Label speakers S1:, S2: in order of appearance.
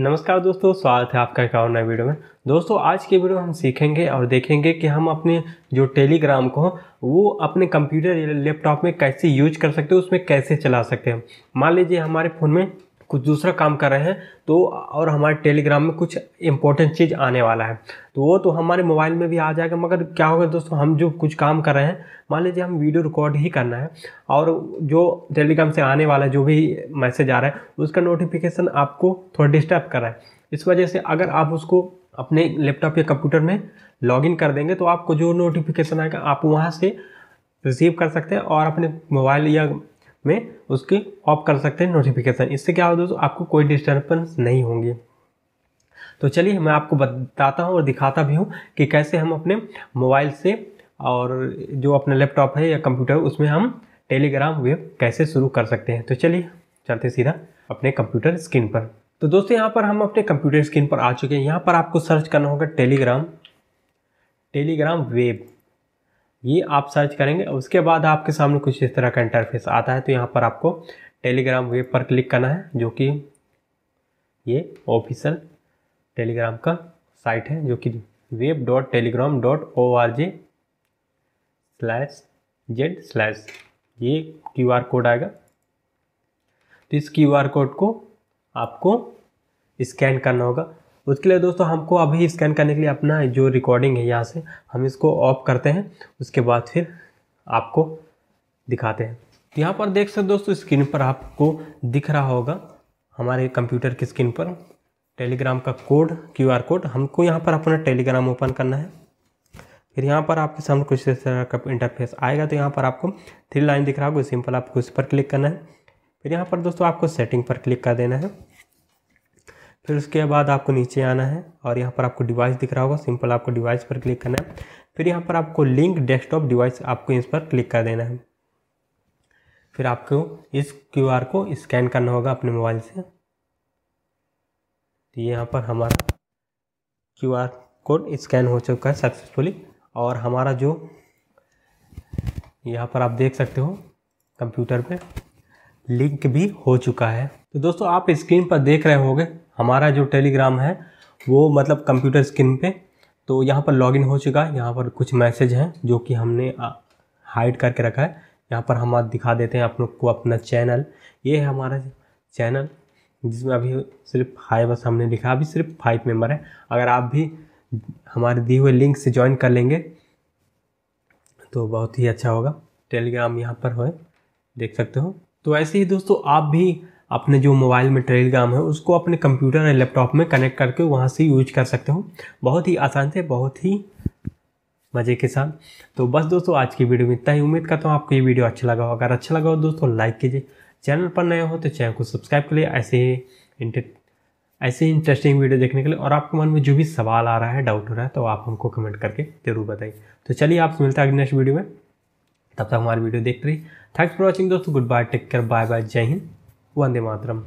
S1: नमस्कार दोस्तों स्वागत है आपका एक और नए वीडियो में दोस्तों आज के वीडियो में हम सीखेंगे और देखेंगे कि हम अपने जो टेलीग्राम को वो अपने कंप्यूटर या लैपटॉप में कैसे यूज कर सकते हैं उसमें कैसे चला सकते हैं मान लीजिए हमारे फ़ोन में कुछ दूसरा काम कर रहे हैं तो और हमारे टेलीग्राम में कुछ इंपॉर्टेंट चीज़ आने वाला है तो वो तो हमारे मोबाइल में भी आ जाएगा मगर क्या होगा दोस्तों हम जो कुछ काम कर रहे हैं मान लीजिए हम वीडियो रिकॉर्ड ही करना है और जो टेलीग्राम से आने वाला जो भी मैसेज आ रहा है उसका नोटिफिकेशन आपको थोड़ा डिस्टर्ब कर रहा है इस वजह से अगर आप उसको अपने लैपटॉप या कंप्यूटर में लॉगिन कर देंगे तो आपको जो नोटिफिकेशन आएगा आप वहाँ से रिसीव कर सकते हैं और अपने मोबाइल या में उसकी ऑफ कर सकते हैं नोटिफिकेशन इससे क्या होगा दोस्तों आपको कोई डिस्टर्बेंस नहीं होंगी तो चलिए मैं आपको बताता हूँ और दिखाता भी हूँ कि कैसे हम अपने मोबाइल से और जो अपना लैपटॉप है या कंप्यूटर उसमें हम टेलीग्राम वेब कैसे शुरू कर सकते हैं तो चलिए चलते सीधा अपने कंप्यूटर स्क्रीन पर तो दोस्तों यहाँ पर हम अपने कंप्यूटर स्क्रीन पर आ चुके हैं यहाँ पर आपको सर्च करना होगा टेलीग्राम टेलीग्राम वेब ये आप सर्च करेंगे उसके बाद आपके सामने कुछ इस तरह का इंटरफेस आता है तो यहाँ पर आपको टेलीग्राम वेब पर क्लिक करना है जो कि ये ऑफिशियल टेलीग्राम का साइट है जो कि web dot Telegram dot O R J slash Z slash ये क्यू आर कोड आएगा तो इस क्यू आर कोड को आपको स्कैन करना होगा उसके लिए दोस्तों हमको अभी स्कैन करने के लिए अपना जो रिकॉर्डिंग है यहाँ से हम इसको ऑफ करते हैं उसके बाद फिर आपको दिखाते हैं तो यहाँ पर देख सकते दोस्तों स्क्रीन पर आपको दिख रहा होगा हमारे कंप्यूटर की स्क्रीन पर टेलीग्राम का कोड क्यूआर कोड हमको यहाँ पर अपना टेलीग्राम ओपन करना है फिर यहाँ पर आपके सामने कुछ इस तरह का इंटरफेस आएगा तो यहाँ पर आपको थ्री लाइन दिख रहा होगा सिंपल आपको उस पर क्लिक करना है फिर यहाँ पर दोस्तों आपको सेटिंग पर क्लिक कर देना है फिर उसके बाद आपको नीचे आना है और यहाँ पर आपको डिवाइस दिख रहा होगा सिंपल आपको डिवाइस पर क्लिक करना है फिर यहाँ पर आपको लिंक डेस्कटॉप डिवाइस आपको इस पर क्लिक कर देना है फिर आपको इस आर को स्कैन करना होगा अपने मोबाइल से तो यहाँ पर हमारा आर कोड स्कैन हो चुका है सक्सेसफुली और हमारा जो यहाँ पर आप देख सकते हो कंप्यूटर पे लिंक भी हो चुका है तो दोस्तों आप स्क्रीन पर देख रहे होंगे हमारा जो टेलीग्राम है वो मतलब कंप्यूटर स्क्रीन पे तो यहाँ पर लॉगिन हो चुका है यहाँ पर कुछ मैसेज हैं जो कि हमने हाइड करके रखा है यहाँ पर हम दिखा देते हैं आप लोग को अपना चैनल ये है हमारा चैनल जिसमें अभी सिर्फ फाइव बस हमने लिखा अभी सिर्फ फाइव मेम्बर है अगर आप भी हमारे दिए हुए लिंक से ज्वाइन कर लेंगे तो बहुत ही अच्छा होगा टेलीग्राम यहाँ पर हो देख सकते हो तो ऐसे ही दोस्तों आप भी अपने जो मोबाइल में टेलीग्राम है उसको अपने कंप्यूटर या लैपटॉप में कनेक्ट करके वहाँ से यूज कर सकते हो बहुत ही आसान से बहुत ही मज़े के साथ तो बस दोस्तों आज की वीडियो में इतना ही उम्मीद करता हूँ आपको ये वीडियो अच्छा लगा हो अगर अच्छा लगा हो दोस्तों लाइक कीजिए चैनल पर नए हो तो चैनल को सब्सक्राइब करिए ऐसे ही ऐसे इंटरेस्टिंग वीडियो देखने के लिए और आपके मन में जो भी सवाल आ रहा है डाउट हो रहा है तो आप हमको कमेंट करके ज़रूर बताइए तो चलिए आपसे मिलते हैं अगले नेक्स्ट वीडियो में तब तक हमारी वीडियो देखते रही थैंक्स फॉर वॉचिंग दोस्तों good bye take care bye bye जय हिंद वंदे मातरम